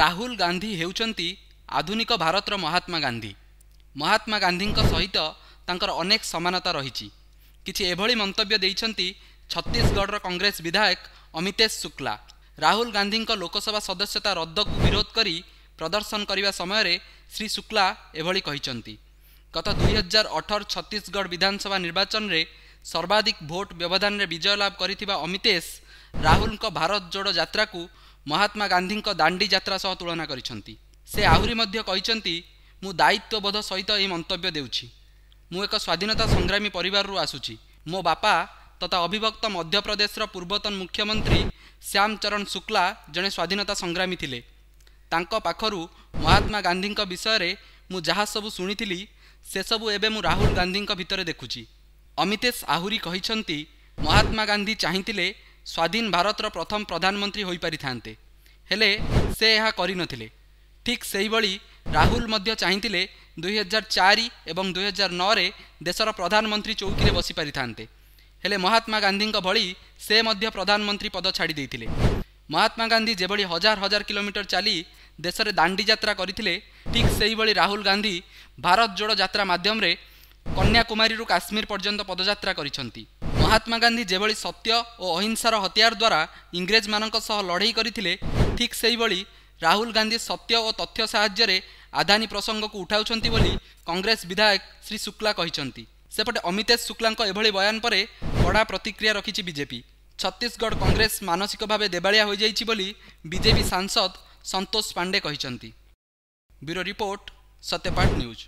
राहुल गान्धी हेर्नु आधुनिक भारत र महात्मा गान्धी महात्मा गान्धीको सहित तिभली मन्तव्य छत्तिसगढ र कङ्ग्रेस विधायक अमितेश शुक्ला राहुल गान्धीको लोकसभा सदस्यता रद्दको विरोधक प्रदर्शन गरेको समय श्री शुक्ला एभरि गत दुई हजार अठर छशगढ विधानसभा सर्वाधिक भोट व्यवधान विजय लाभ गरिमितेश भारत जोड जात्राको ମହାତ୍ମା ଗାନ୍ଧୀଙ୍କ ଦାଣ୍ଡି ଯାତ୍ରା ସହ ତୁଳନା କରିଛନ୍ତି ସେ ଆହୁରି ମଧ୍ୟ କହିଛନ୍ତି ମୁଁ ଦାୟିତ୍ୱବୋଧ ସହିତ ଏହି ମନ୍ତବ୍ୟ ଦେଉଛି ମୁଁ ଏକ ସ୍ୱାଧୀନତା ସଂଗ୍ରାମୀ ପରିବାରରୁ ଆସୁଛି ମୋ ବାପା ତଥା ଅଭିଭକ୍ତ ମଧ୍ୟପ୍ରଦେଶର ପୂର୍ବତନ ମୁଖ୍ୟମନ୍ତ୍ରୀ ଶ୍ୟାମ ଚରଣ ଶୁକ୍ଲା ଜଣେ ସ୍ୱାଧୀନତା ସଂଗ୍ରାମୀ ଥିଲେ ତାଙ୍କ ପାଖରୁ ମହାତ୍ମା ଗାନ୍ଧୀଙ୍କ ବିଷୟରେ ମୁଁ ଯାହା ସବୁ ଶୁଣିଥିଲି ସେସବୁ ଏବେ ମୁଁ ରାହୁଲ ଗାନ୍ଧୀଙ୍କ ଭିତରେ ଦେଖୁଛି ଅମିତେଶ ଆହୁରି କହିଛନ୍ତି ମହାତ୍ମା ଗାନ୍ଧୀ ଚାହିଁଥିଲେ ସ୍ୱାଧୀନ ଭାରତର ପ୍ରଥମ ପ୍ରଧାନମନ୍ତ୍ରୀ ହୋଇପାରିଥାନ୍ତେ ହେଲେ ସେ ଏହା କରିନଥିଲେ ଠିକ୍ ସେହିଭଳି ରାହୁଲ ମଧ୍ୟ ଚାହିଁଥିଲେ ଦୁଇହଜାର ଚାରି ଏବଂ ଦୁଇହଜାର ନଅରେ ଦେଶର ପ୍ରଧାନମନ୍ତ୍ରୀ ଚୌକିରେ ବସିପାରିଥାନ୍ତେ ହେଲେ ମହାତ୍ମା ଗାନ୍ଧୀଙ୍କ ଭଳି ସେ ମଧ୍ୟ ପ୍ରଧାନମନ୍ତ୍ରୀ ପଦ ଛାଡ଼ି ଦେଇଥିଲେ ମହାତ୍ମା ଗାନ୍ଧୀ ଯେଭଳି ହଜାର ହଜାର କିଲୋମିଟର ଚାଲି ଦେଶରେ ଦାଣ୍ଡି ଯାତ୍ରା କରିଥିଲେ ଠିକ୍ ସେହିଭଳି ରାହୁଲ ଗାନ୍ଧୀ ଭାରତ ଯୋଡ଼ ଯାତ୍ରା ମାଧ୍ୟମରେ କନ୍ୟାକୁମାରୀରୁ କାଶ୍ମୀର ପର୍ଯ୍ୟନ୍ତ ପଦଯାତ୍ରା କରିଛନ୍ତି ମହାତ୍ମା ଗାନ୍ଧୀ ଯେଭଳି ସତ୍ୟ ଓ ଅହିଂସାର ହତିଆର ଦ୍ୱାରା ଇଂରେଜମାନଙ୍କ ସହ ଲଢ଼େଇ କରିଥିଲେ ଠିକ୍ ସେହିଭଳି ରାହୁଲ ଗାନ୍ଧୀ ସତ୍ୟ ଓ ତଥ୍ୟ ସାହାଯ୍ୟରେ ଆଦାନୀ ପ୍ରସଙ୍ଗକୁ ଉଠାଉଛନ୍ତି ବୋଲି କଂଗ୍ରେସ ବିଧାୟକ ଶ୍ରୀ ଶୁକ୍ଲା କହିଛନ୍ତି ସେପଟେ ଅମିତେଶ ଶୁକ୍ଲାଙ୍କ ଏଭଳି ବୟାନ ପରେ କଡ଼ା ପ୍ରତିକ୍ରିୟା ରଖିଛି ବିଜେପି ଛତିଶଗଡ଼ କଂଗ୍ରେସ ମାନସିକ ଭାବେ ଦେବାଳିଆ ହୋଇଯାଇଛି ବୋଲି ବିଜେପି ସାଂସଦ ସନ୍ତୋଷ ପାଣ୍ଡେ କହିଛନ୍ତି ବ୍ୟୁରୋ ରିପୋର୍ଟ ସତ୍ୟପାଠ ନ୍ୟୁଜ୍